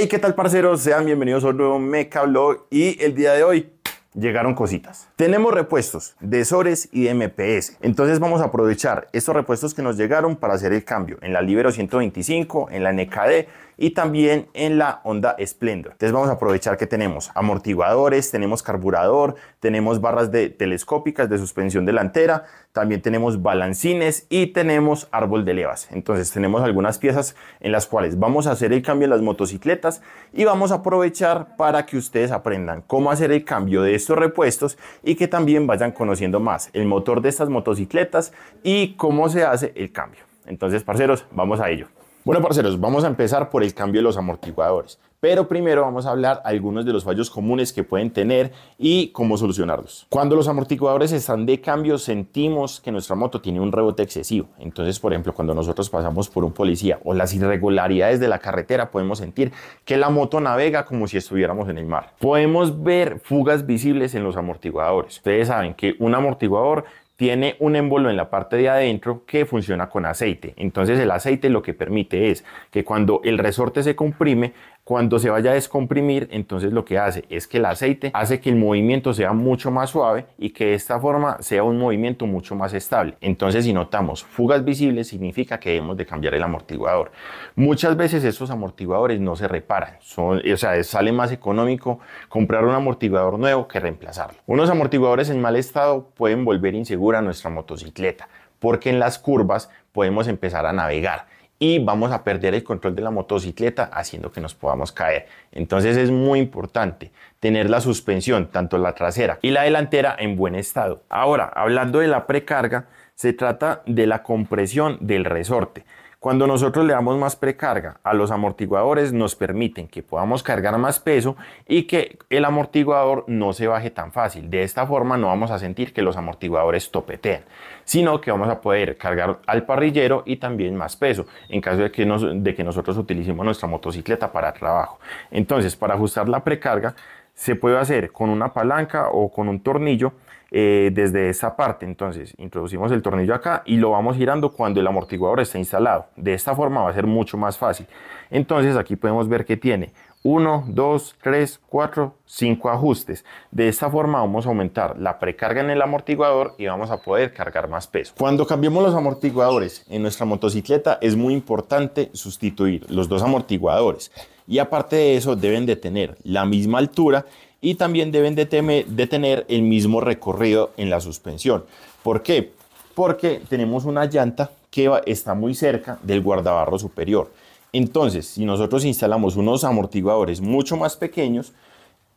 Hey, ¿qué tal, parceros? Sean bienvenidos a un nuevo MECABLOG Blog y el día de hoy llegaron cositas. Tenemos repuestos de SORES y de MPS. Entonces vamos a aprovechar estos repuestos que nos llegaron para hacer el cambio en la Libero 125, en la NKD y también en la Honda Splendor. Entonces vamos a aprovechar que tenemos amortiguadores, tenemos carburador, tenemos barras de telescópicas de suspensión delantera, también tenemos balancines y tenemos árbol de levas. Entonces tenemos algunas piezas en las cuales vamos a hacer el cambio en las motocicletas y vamos a aprovechar para que ustedes aprendan cómo hacer el cambio de estos repuestos y que también vayan conociendo más el motor de estas motocicletas y cómo se hace el cambio. Entonces, parceros, vamos a ello. Bueno, parceros, vamos a empezar por el cambio de los amortiguadores, pero primero vamos a hablar algunos de los fallos comunes que pueden tener y cómo solucionarlos. Cuando los amortiguadores están de cambio, sentimos que nuestra moto tiene un rebote excesivo. Entonces, por ejemplo, cuando nosotros pasamos por un policía o las irregularidades de la carretera, podemos sentir que la moto navega como si estuviéramos en el mar. Podemos ver fugas visibles en los amortiguadores. Ustedes saben que un amortiguador tiene un émbolo en la parte de adentro que funciona con aceite. Entonces el aceite lo que permite es que cuando el resorte se comprime, cuando se vaya a descomprimir, entonces lo que hace es que el aceite hace que el movimiento sea mucho más suave y que de esta forma sea un movimiento mucho más estable. Entonces, si notamos fugas visibles, significa que debemos de cambiar el amortiguador. Muchas veces esos amortiguadores no se reparan, o sea, sale más económico comprar un amortiguador nuevo que reemplazarlo. Unos amortiguadores en mal estado pueden volver insegura nuestra motocicleta, porque en las curvas podemos empezar a navegar y vamos a perder el control de la motocicleta haciendo que nos podamos caer. Entonces es muy importante tener la suspensión, tanto la trasera y la delantera, en buen estado. Ahora, hablando de la precarga, se trata de la compresión del resorte. Cuando nosotros le damos más precarga a los amortiguadores, nos permiten que podamos cargar más peso y que el amortiguador no se baje tan fácil. De esta forma no vamos a sentir que los amortiguadores topetean, sino que vamos a poder cargar al parrillero y también más peso en caso de que, de que nosotros utilicemos nuestra motocicleta para trabajo. Entonces, para ajustar la precarga, se puede hacer con una palanca o con un tornillo eh, desde esa parte. Entonces introducimos el tornillo acá y lo vamos girando cuando el amortiguador está instalado. De esta forma va a ser mucho más fácil. Entonces aquí podemos ver que tiene 1, 2, 3, 4, 5 ajustes. De esta forma vamos a aumentar la precarga en el amortiguador y vamos a poder cargar más peso. Cuando cambiemos los amortiguadores en nuestra motocicleta es muy importante sustituir los dos amortiguadores y aparte de eso deben de tener la misma altura y también deben de, tener el mismo recorrido en la suspensión. ¿Por qué? Porque tenemos una llanta que está muy cerca del guardabarro superior entonces, si nosotros instalamos unos amortiguadores mucho más pequeños,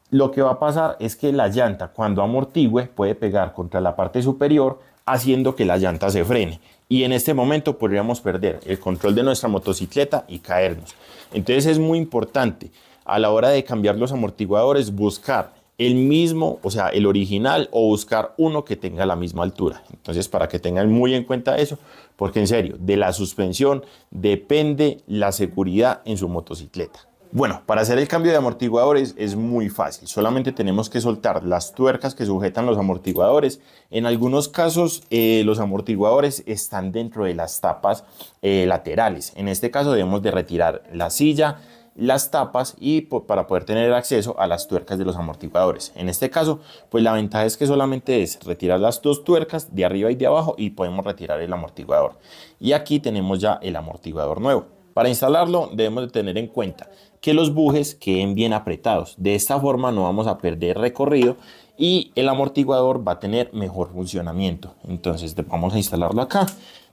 lo que va a pasar es que la llanta cuando amortigüe puede pegar contra la parte superior haciendo que la llanta se frene. Y en este momento podríamos perder el control de nuestra motocicleta y caernos. Entonces es muy importante a la hora de cambiar los amortiguadores buscar el mismo, o sea, el original o buscar uno que tenga la misma altura. Entonces, para que tengan muy en cuenta eso, porque en serio, de la suspensión depende la seguridad en su motocicleta. Bueno, para hacer el cambio de amortiguadores es muy fácil, solamente tenemos que soltar las tuercas que sujetan los amortiguadores. En algunos casos eh, los amortiguadores están dentro de las tapas eh, laterales, en este caso debemos de retirar la silla, las tapas y para poder tener acceso a las tuercas de los amortiguadores. En este caso, pues la ventaja es que solamente es retirar las dos tuercas de arriba y de abajo y podemos retirar el amortiguador. Y aquí tenemos ya el amortiguador nuevo. Para instalarlo debemos de tener en cuenta que los bujes queden bien apretados. De esta forma no vamos a perder recorrido y el amortiguador va a tener mejor funcionamiento. Entonces vamos a instalarlo acá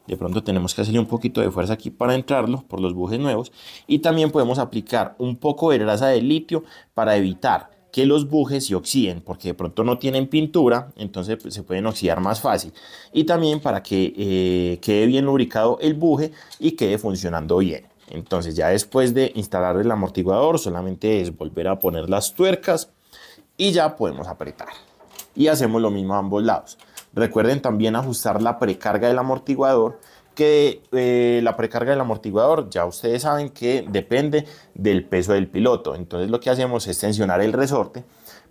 de pronto tenemos que hacerle un poquito de fuerza aquí para entrarlo por los bujes nuevos y también podemos aplicar un poco de grasa de litio para evitar que los bujes se oxiden porque de pronto no tienen pintura entonces pues, se pueden oxidar más fácil y también para que eh, quede bien lubricado el buje y quede funcionando bien entonces ya después de instalar el amortiguador solamente es volver a poner las tuercas y ya podemos apretar y hacemos lo mismo a ambos lados Recuerden también ajustar la precarga del amortiguador, que eh, la precarga del amortiguador ya ustedes saben que depende del peso del piloto. Entonces lo que hacemos es tensionar el resorte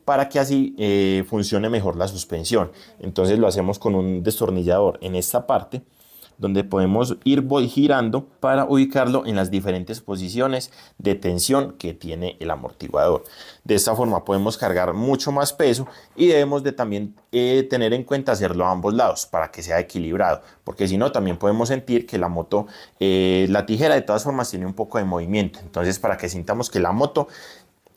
para que así eh, funcione mejor la suspensión. Entonces lo hacemos con un destornillador en esta parte donde podemos ir girando para ubicarlo en las diferentes posiciones de tensión que tiene el amortiguador. De esta forma podemos cargar mucho más peso y debemos de también eh, tener en cuenta hacerlo a ambos lados para que sea equilibrado, porque si no también podemos sentir que la moto, eh, la tijera de todas formas tiene un poco de movimiento, entonces para que sintamos que la moto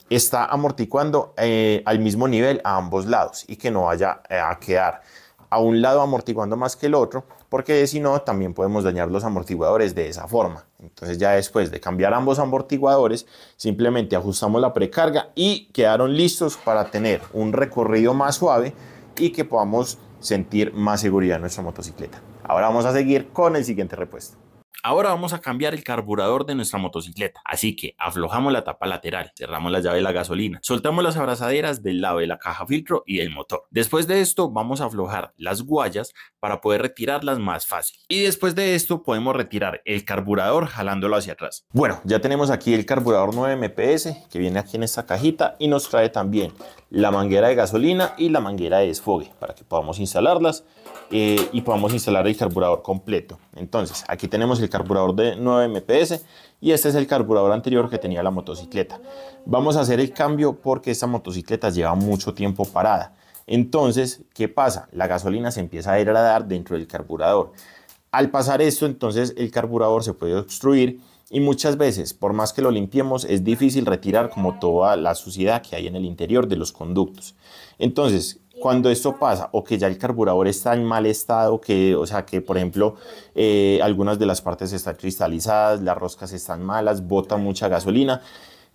está amortiguando eh, al mismo nivel a ambos lados y que no vaya a quedar a un lado amortiguando más que el otro porque si no también podemos dañar los amortiguadores de esa forma. Entonces ya después de cambiar ambos amortiguadores, simplemente ajustamos la precarga y quedaron listos para tener un recorrido más suave y que podamos sentir más seguridad en nuestra motocicleta. Ahora vamos a seguir con el siguiente repuesto. Ahora vamos a cambiar el carburador de nuestra motocicleta, así que aflojamos la tapa lateral, cerramos la llave de la gasolina, soltamos las abrazaderas del lado de la caja filtro y del motor. Después de esto vamos a aflojar las guayas para poder retirarlas más fácil. Y después de esto podemos retirar el carburador jalándolo hacia atrás. Bueno, ya tenemos aquí el carburador 9 MPS que viene aquí en esta cajita y nos trae también la manguera de gasolina y la manguera de desfogue para que podamos instalarlas eh, y podemos instalar el carburador completo. Entonces, aquí tenemos el carburador de 9 MPS y este es el carburador anterior que tenía la motocicleta. Vamos a hacer el cambio porque esta motocicleta lleva mucho tiempo parada. Entonces, ¿qué pasa? La gasolina se empieza a degradar dentro del carburador. Al pasar esto, entonces el carburador se puede obstruir y muchas veces, por más que lo limpiemos, es difícil retirar como toda la suciedad que hay en el interior de los conductos. Entonces, cuando esto pasa o que ya el carburador está en mal estado, que, o sea, que por ejemplo eh, algunas de las partes están cristalizadas, las roscas están malas, bota mucha gasolina,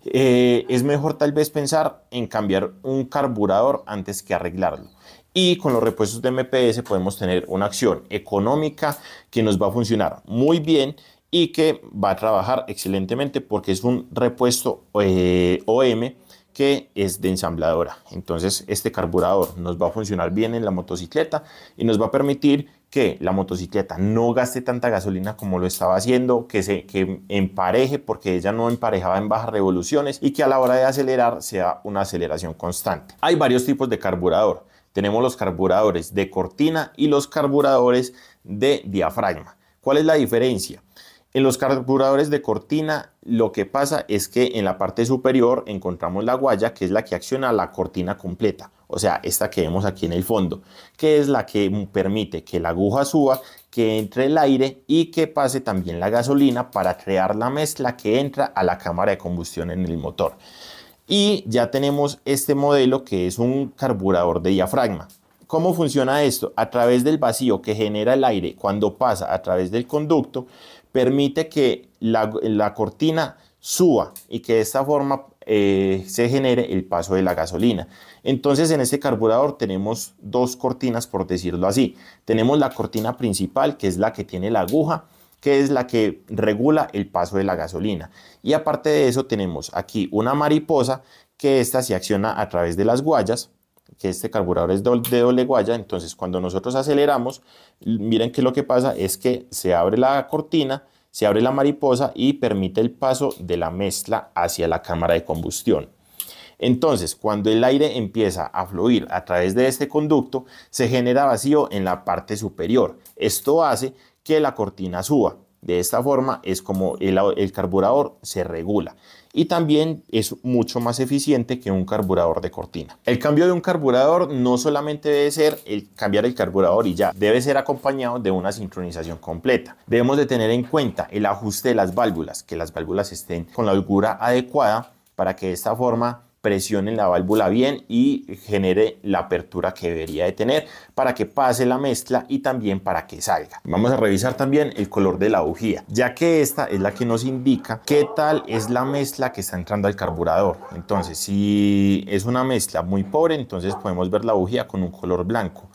eh, es mejor tal vez pensar en cambiar un carburador antes que arreglarlo. Y con los repuestos de MPS podemos tener una acción económica que nos va a funcionar muy bien y que va a trabajar excelentemente porque es un repuesto eh, OM que es de ensambladora. Entonces este carburador nos va a funcionar bien en la motocicleta y nos va a permitir que la motocicleta no gaste tanta gasolina como lo estaba haciendo, que se que empareje porque ella no emparejaba en bajas revoluciones y que a la hora de acelerar sea una aceleración constante. Hay varios tipos de carburador. Tenemos los carburadores de cortina y los carburadores de diafragma. ¿Cuál es la diferencia? En los carburadores de cortina lo que pasa es que en la parte superior encontramos la guaya que es la que acciona la cortina completa, o sea, esta que vemos aquí en el fondo, que es la que permite que la aguja suba, que entre el aire y que pase también la gasolina para crear la mezcla que entra a la cámara de combustión en el motor. Y ya tenemos este modelo que es un carburador de diafragma. ¿Cómo funciona esto? A través del vacío que genera el aire cuando pasa a través del conducto, permite que la, cortina suba y que de esta forma eh, se genere el paso de la gasolina. Entonces en este carburador tenemos dos cortinas, por decirlo así. Tenemos la cortina principal, que es la que tiene la aguja, que es la que regula el paso de la gasolina. Y aparte de eso tenemos aquí una mariposa, que esta se acciona a través de las guayas, que este carburador es de doble guaya, entonces cuando nosotros aceleramos, miren que lo que pasa es que se abre la cortina, se abre la mariposa y permite el paso de la mezcla hacia la cámara de combustión. Entonces, cuando el aire empieza a fluir a través de este conducto, se genera vacío en la parte superior. Esto hace que la cortina suba. De esta forma es como el, carburador se regula y también es mucho más eficiente que un carburador de cortina. El cambio de un carburador no solamente debe ser el cambiar el carburador y ya, debe ser acompañado de una sincronización completa. Debemos de tener en cuenta el ajuste de las válvulas, que las válvulas estén con la holgura adecuada para que de esta forma presione la válvula bien y genere la apertura que debería de tener para que pase la mezcla y también para que salga. Vamos a revisar también el color de la bujía, ya que esta es la que nos indica qué tal es la mezcla que está entrando al carburador. Entonces, si es una mezcla muy pobre, entonces podemos ver la bujía con un color blanco.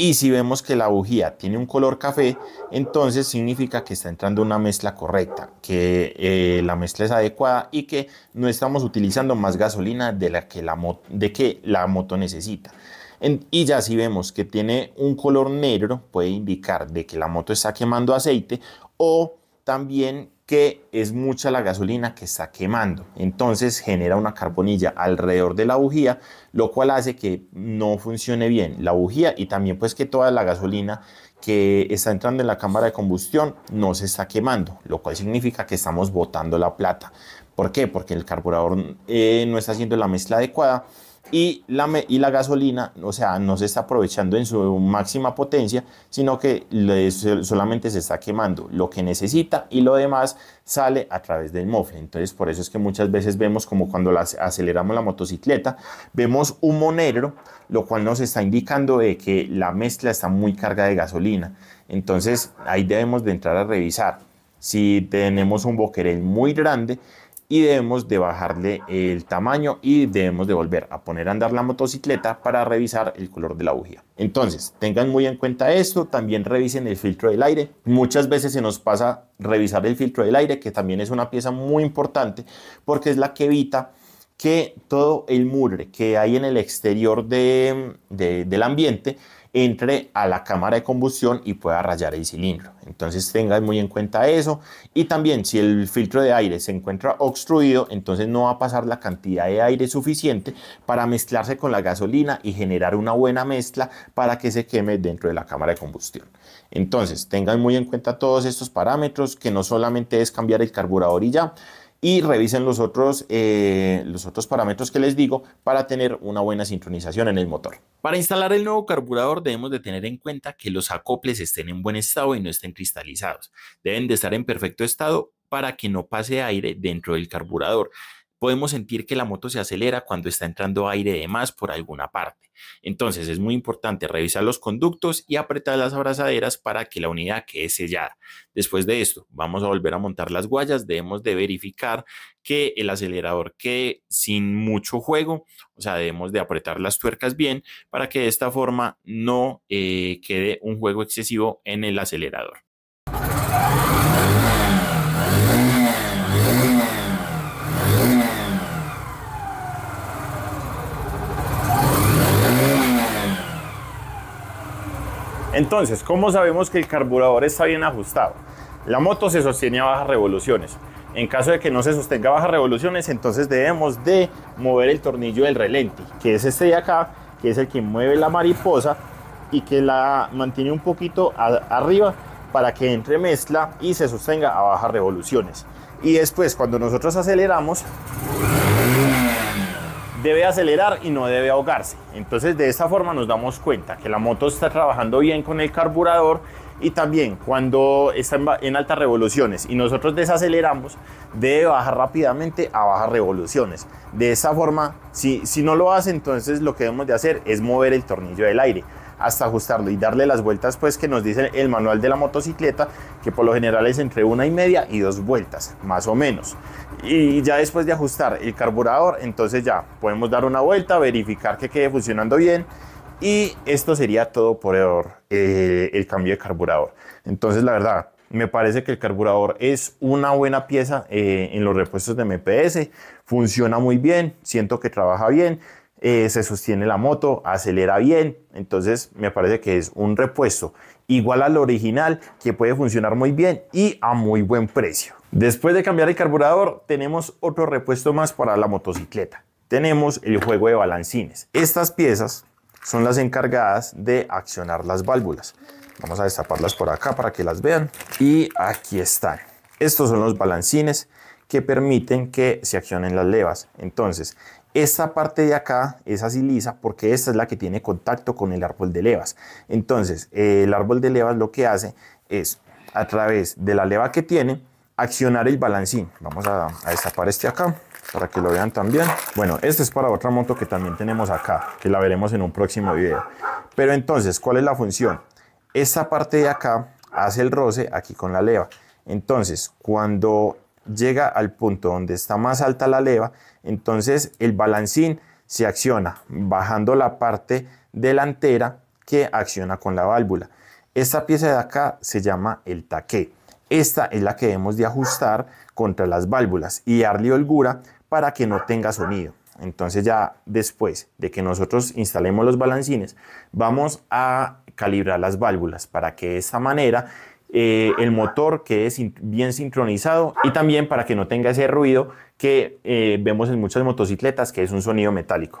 Y si vemos que la bujía tiene un color café, entonces significa que está entrando una mezcla correcta, que eh, la mezcla es adecuada y que no estamos utilizando más gasolina de la que la, moto, de que la moto necesita. y ya si vemos que tiene un color negro, puede indicar de que la moto está quemando aceite o también que es mucha la gasolina que está quemando. Entonces genera una carbonilla alrededor de la bujía, lo cual hace que no funcione bien la bujía y también pues que toda la gasolina que está entrando en la cámara de combustión no se está quemando, lo cual significa que estamos botando la plata. ¿Por qué? Porque el carburador eh, no está haciendo la mezcla adecuada y la, y la gasolina, o sea, no se está aprovechando en su máxima potencia, sino que solamente se está quemando lo que necesita y lo demás sale a través del mofle. Entonces, por eso es que muchas veces vemos como cuando las, aceleramos la motocicleta, vemos humo negro, lo cual nos está indicando de que la mezcla está muy carga de gasolina. Entonces, ahí debemos de entrar a revisar. Si tenemos un boquerel muy grande, y debemos de bajarle el tamaño y debemos de volver a poner a andar la motocicleta para revisar el color de la bujía. Entonces, tengan muy en cuenta esto, también revisen el filtro del aire. Muchas veces se nos pasa revisar el filtro del aire, que también es una pieza muy importante porque es la que evita que todo el mugre que hay en el exterior del ambiente entre a la cámara de combustión y pueda rayar el cilindro. Entonces tengan muy en cuenta eso. Y también si el filtro de aire se encuentra obstruido, entonces no va a pasar la cantidad de aire suficiente para mezclarse con la gasolina y generar una buena mezcla para que se queme dentro de la cámara de combustión. Entonces tengan muy en cuenta todos estos parámetros, que no solamente es cambiar el carburador y ya, y revisen los otros, eh, los otros parámetros que les digo para tener una buena sincronización en el motor. Para instalar el nuevo carburador debemos de tener en cuenta que los acoples estén en buen estado y no estén cristalizados. Deben de estar en perfecto estado para que no pase aire dentro del carburador podemos sentir que la moto se acelera cuando está entrando aire de más por alguna parte. Entonces es muy importante revisar los conductos y apretar las abrazaderas para que la unidad quede sellada. Después de esto, vamos a volver a montar las guayas. Debemos de verificar que el acelerador quede sin mucho juego, o sea, debemos de apretar las tuercas bien para que de esta forma no eh, quede un juego excesivo en el acelerador. Entonces, ¿cómo sabemos que el carburador está bien ajustado? La moto se sostiene a bajas revoluciones. En caso de que no se sostenga a bajas revoluciones, entonces debemos de mover el tornillo del relente, que es este de acá, que es el que mueve la mariposa y que la mantiene un poquito arriba para que entre mezcla y se sostenga a bajas revoluciones. Y después, cuando nosotros aceleramos, debe acelerar y no debe ahogarse. Entonces de esta forma nos damos cuenta que la moto está trabajando bien con el carburador y también cuando está en altas revoluciones y nosotros desaceleramos, debe bajar rápidamente a bajas revoluciones. De esa forma, si, si no lo hace, entonces lo que debemos de hacer es mover el tornillo del aire hasta ajustarlo y darle las vueltas pues que nos dice el manual de la motocicleta, que por lo general es entre una y media y dos vueltas, más o menos. Y ya después de ajustar el carburador, entonces ya podemos dar una vuelta, verificar que quede funcionando bien y esto sería todo por el, eh, el cambio de carburador. Entonces la verdad, me parece que el carburador es una buena pieza eh, en los repuestos de MPS. Funciona muy bien, siento que trabaja bien. Eh, se sostiene la moto, acelera bien, entonces me parece que es un repuesto igual al original que puede funcionar muy bien y a muy buen precio. Después de cambiar el carburador tenemos otro repuesto más para la motocicleta. Tenemos el juego de balancines. Estas piezas son las encargadas de accionar las válvulas. Vamos a destaparlas por acá para que las vean. Y aquí están. Estos son los balancines que permiten que se accionen las levas. Entonces, esta parte de acá es así lisa porque esta es la que tiene contacto con el árbol de levas. Entonces, eh, el árbol de levas lo que hace es, a través de la leva que tiene, accionar el balancín. Vamos a, a destapar este acá para que lo vean también. Bueno, este es para otra moto que también tenemos acá, que la veremos en un próximo video. Pero entonces, ¿cuál es la función? Esta parte de acá hace el roce aquí con la leva. Entonces, cuando llega al punto donde está más alta la leva, entonces el balancín se acciona bajando la parte delantera que acciona con la válvula. Esta pieza de acá se llama el taque Esta es la que debemos de ajustar contra las válvulas y darle holgura para que no tenga sonido. Entonces ya después de que nosotros instalemos los balancines, vamos a calibrar las válvulas para que de esta manera eh, el motor que es bien sincronizado y también para que no tenga ese ruido que eh, vemos en muchas motocicletas que es un sonido metálico.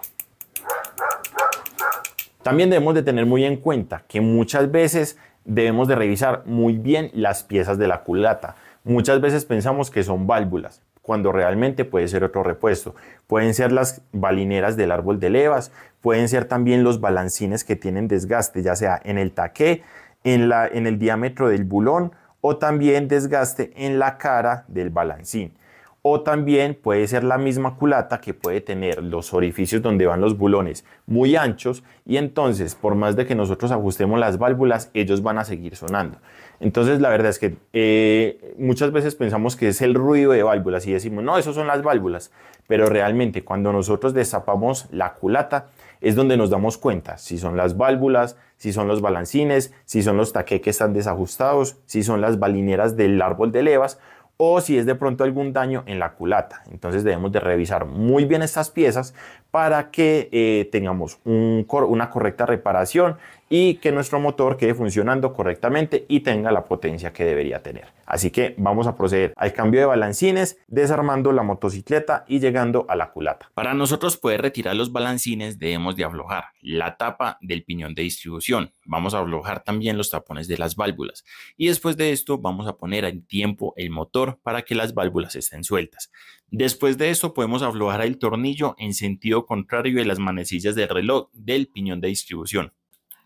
También debemos de tener muy en cuenta que muchas veces debemos de revisar muy bien las piezas de la culata. Muchas veces pensamos que son válvulas, cuando realmente puede ser otro repuesto. Pueden ser las balineras del árbol de levas, pueden ser también los balancines que tienen desgaste, ya sea en el taqué, en, el diámetro del bulón o también desgaste en la cara del balancín. O también puede ser la misma culata que puede tener los orificios donde van los bulones muy anchos y entonces por más de que nosotros ajustemos las válvulas, ellos van a seguir sonando. Entonces la verdad es que eh, muchas veces pensamos que es el ruido de válvulas y decimos, no, eso son las válvulas, pero realmente cuando nosotros desapamos la culata es donde nos damos cuenta si son las válvulas, si son los balancines, si son los taqueques que están desajustados, si son las balineras del árbol de levas o si es de pronto algún daño en la culata. Entonces debemos de revisar muy bien estas piezas para que eh, tengamos una correcta reparación y que nuestro motor quede funcionando correctamente y tenga la potencia que debería tener. Así que vamos a proceder al cambio de balancines, desarmando la motocicleta y llegando a la culata. Para nosotros poder retirar los balancines debemos de aflojar la tapa del piñón de distribución. Vamos a aflojar también los tapones de las válvulas. Y después de esto vamos a poner en tiempo el motor para que las válvulas estén sueltas. Después de eso podemos aflojar el tornillo en sentido contrario de las manecillas del reloj del piñón de distribución.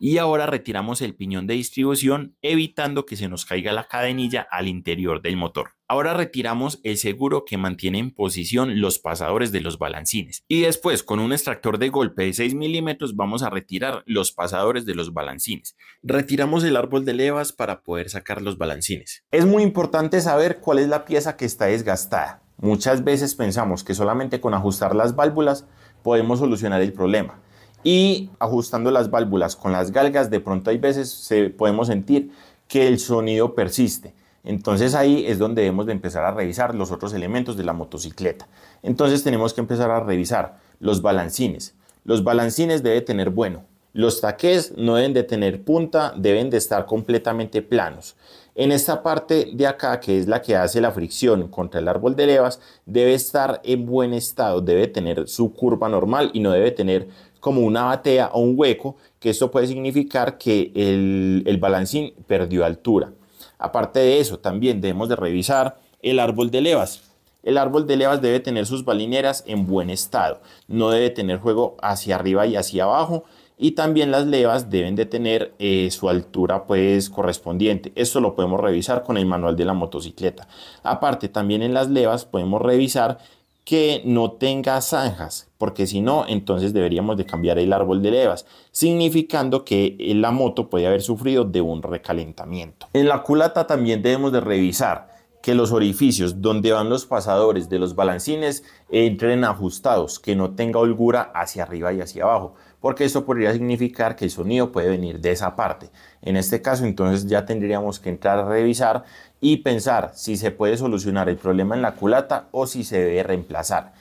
Y ahora retiramos el piñón de distribución evitando que se nos caiga la cadenilla al interior del motor. Ahora retiramos el seguro que mantiene en posición los pasadores de los balancines. Y después con un extractor de golpe de 6 milímetros vamos a retirar los pasadores de los balancines. Retiramos el árbol de levas para poder sacar los balancines. Es muy importante saber cuál es la pieza que está desgastada Muchas veces pensamos que solamente con ajustar las válvulas podemos solucionar el problema. Y ajustando las válvulas con las galgas, de pronto hay veces se, podemos sentir que el sonido persiste. Entonces ahí es donde debemos de empezar a revisar los otros elementos de la motocicleta. Entonces tenemos que empezar a revisar los balancines. Los balancines debe tener bueno los taqués no deben de tener punta, deben de estar completamente planos. En esta parte de acá, que es la que hace la fricción contra el árbol de levas, debe estar en buen estado, debe tener su curva normal y no debe tener como una batea o un hueco, que eso puede significar que el, el balancín perdió altura. Aparte de eso, también debemos de revisar el árbol de levas. El árbol de levas debe tener sus balineras en buen estado, no debe tener juego hacia arriba y hacia abajo, y también las levas deben de tener eh, su altura pues correspondiente. Esto lo podemos revisar con el manual de la motocicleta. Aparte también en las levas podemos revisar que no tenga zanjas, porque si no, entonces deberíamos de cambiar el árbol de levas, significando que eh, la moto puede haber sufrido de un recalentamiento. En la culata también debemos de revisar que los orificios donde van los pasadores de los balancines entren ajustados, que no tenga holgura hacia arriba y hacia abajo porque eso podría significar que el sonido puede venir de esa parte. En este caso, entonces ya tendríamos que entrar a revisar y pensar si se puede solucionar el problema en la culata o si se debe reemplazar.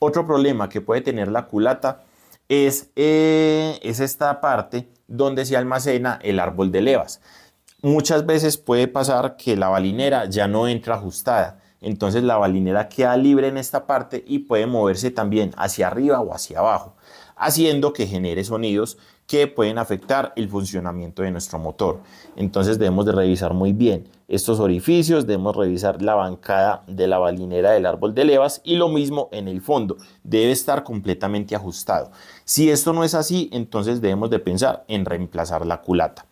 Otro problema que puede tener la culata es, eh, es esta parte donde se almacena el árbol de levas. Muchas veces puede pasar que la balinera ya no entra ajustada, entonces la balinera queda libre en esta parte y puede moverse también hacia arriba o hacia abajo haciendo que genere sonidos que pueden afectar el funcionamiento de nuestro motor. Entonces debemos de revisar muy bien estos orificios, debemos revisar la bancada de la balinera del árbol de levas y lo mismo en el fondo, debe estar completamente ajustado. Si esto no es así, entonces debemos de pensar en reemplazar la culata.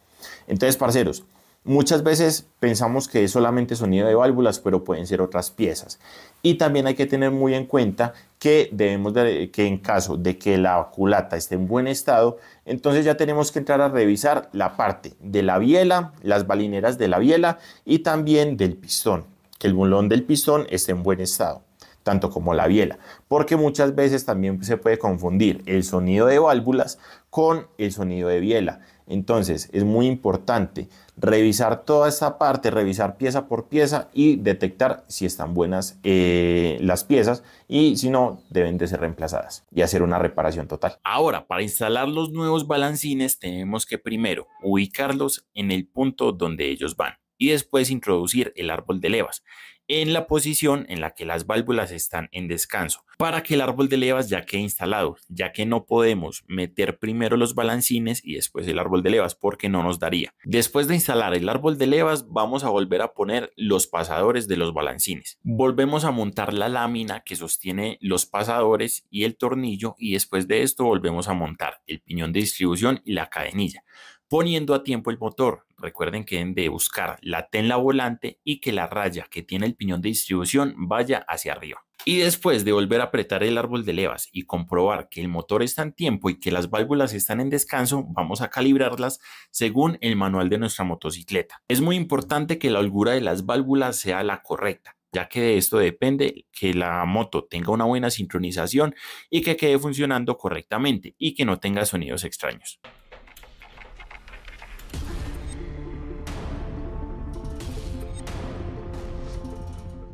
Entonces, parceros, Muchas veces pensamos que es solamente sonido de válvulas, pero pueden ser otras piezas. Y también hay que tener muy en cuenta que debemos que en caso de que la culata esté en buen estado, entonces ya tenemos que entrar a revisar la parte de la biela, las balineras de la biela y también del pistón, que el bulón del pistón esté en buen estado tanto como la biela, porque muchas veces también se puede confundir el sonido de válvulas con el sonido de biela. Entonces es muy importante revisar toda esta parte, revisar pieza por pieza y detectar si están buenas eh, las piezas y si no, deben de ser reemplazadas y hacer una reparación total. Ahora, para instalar los nuevos balancines tenemos que primero ubicarlos en el punto donde ellos van y después introducir el árbol de levas en la posición en la que las válvulas están en descanso para que el árbol de levas ya quede instalado, ya que no podemos meter primero los balancines y después el árbol de levas porque no nos daría. Después de instalar el árbol de levas vamos a volver a poner los pasadores de los balancines. Volvemos a montar la lámina que sostiene los pasadores y el tornillo y después de esto volvemos a montar el piñón de distribución y la cadenilla poniendo a tiempo el motor. Recuerden que deben de buscar la tenla volante y que la raya que tiene el piñón de distribución vaya hacia arriba. Y después de volver a apretar el árbol de levas y comprobar que el motor está en tiempo y que las válvulas están en descanso, vamos a calibrarlas según el manual de nuestra motocicleta. Es muy importante que la holgura de las válvulas sea la correcta ya que de esto depende que la moto tenga una buena sincronización y que quede funcionando correctamente y que no tenga sonidos extraños.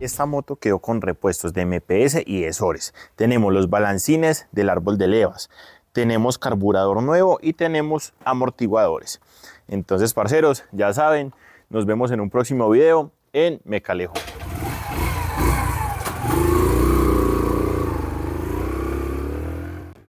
Esta moto quedó con repuestos de MPS y Esores. Tenemos los balancines del árbol de levas, tenemos carburador nuevo y tenemos amortiguadores. Entonces, parceros, ya saben, nos vemos en un próximo video en Mecalejo.